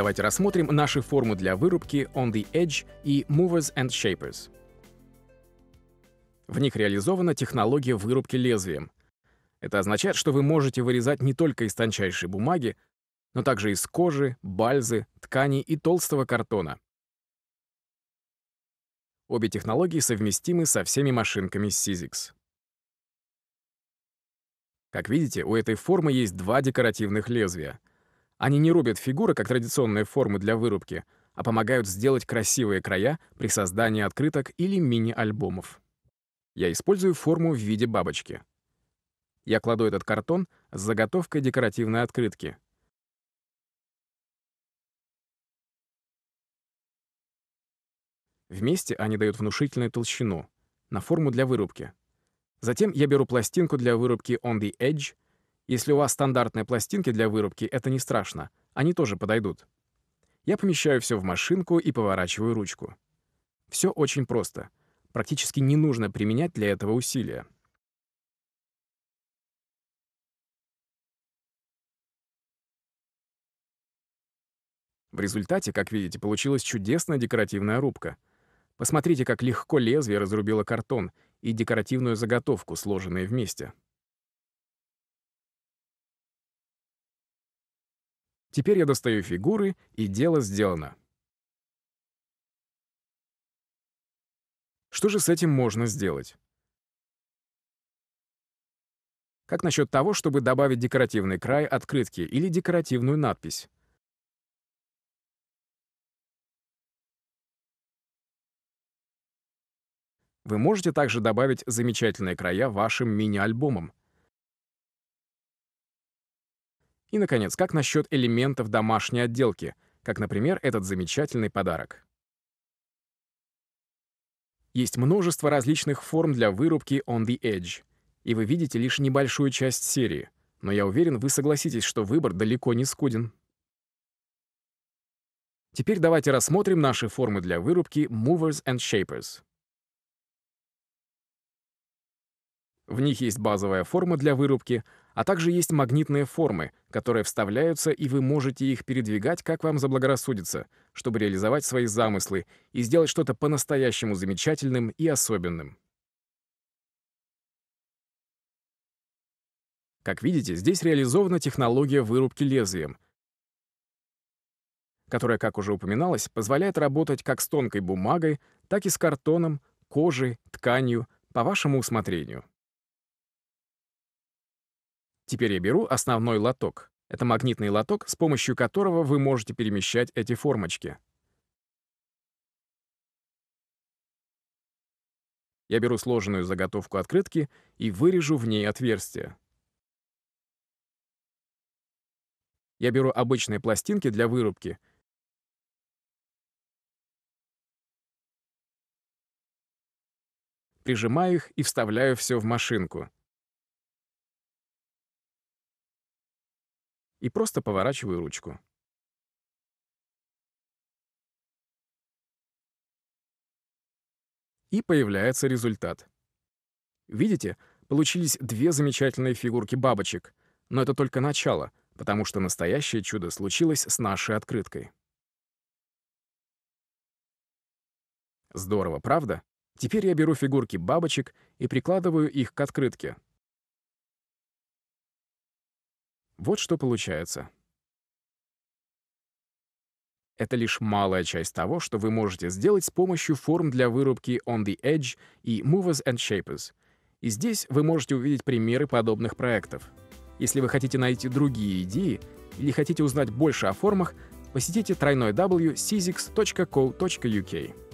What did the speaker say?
Давайте рассмотрим наши формы для вырубки On the Edge и Movers and Shapers. В них реализована технология вырубки лезвием. Это означает, что вы можете вырезать не только из тончайшей бумаги, но также из кожи, бальзы, тканей и толстого картона. Обе технологии совместимы со всеми машинками Sizix. Как видите, у этой формы есть два декоративных лезвия — они не рубят фигуры, как традиционные формы для вырубки, а помогают сделать красивые края при создании открыток или мини-альбомов. Я использую форму в виде бабочки. Я кладу этот картон с заготовкой декоративной открытки. Вместе они дают внушительную толщину на форму для вырубки. Затем я беру пластинку для вырубки on the edge — если у вас стандартные пластинки для вырубки, это не страшно. Они тоже подойдут. Я помещаю все в машинку и поворачиваю ручку. Все очень просто. Практически не нужно применять для этого усилия. В результате, как видите, получилась чудесная декоративная рубка. Посмотрите, как легко лезвие разрубило картон и декоративную заготовку, сложенные вместе. Теперь я достаю фигуры, и дело сделано. Что же с этим можно сделать? Как насчет того, чтобы добавить декоративный край открытки или декоративную надпись? Вы можете также добавить замечательные края вашим мини-альбомам. И, наконец, как насчет элементов домашней отделки, как, например, этот замечательный подарок? Есть множество различных форм для вырубки On the Edge, и вы видите лишь небольшую часть серии, но я уверен, вы согласитесь, что выбор далеко не скуден. Теперь давайте рассмотрим наши формы для вырубки Movers and Shapers. В них есть базовая форма для вырубки — а также есть магнитные формы, которые вставляются, и вы можете их передвигать, как вам заблагорассудится, чтобы реализовать свои замыслы и сделать что-то по-настоящему замечательным и особенным. Как видите, здесь реализована технология вырубки лезвием, которая, как уже упоминалось, позволяет работать как с тонкой бумагой, так и с картоном, кожей, тканью, по вашему усмотрению. Теперь я беру основной лоток. Это магнитный лоток, с помощью которого вы можете перемещать эти формочки. Я беру сложенную заготовку открытки и вырежу в ней отверстие. Я беру обычные пластинки для вырубки — прижимаю их и вставляю все в машинку. и просто поворачиваю ручку. И появляется результат. Видите, получились две замечательные фигурки бабочек. Но это только начало, потому что настоящее чудо случилось с нашей открыткой. Здорово, правда? Теперь я беру фигурки бабочек и прикладываю их к открытке, Вот что получается. Это лишь малая часть того, что вы можете сделать с помощью форм для вырубки On the Edge и Movers and Shapers. И здесь вы можете увидеть примеры подобных проектов. Если вы хотите найти другие идеи или хотите узнать больше о формах, посетите www.cizix.co.uk.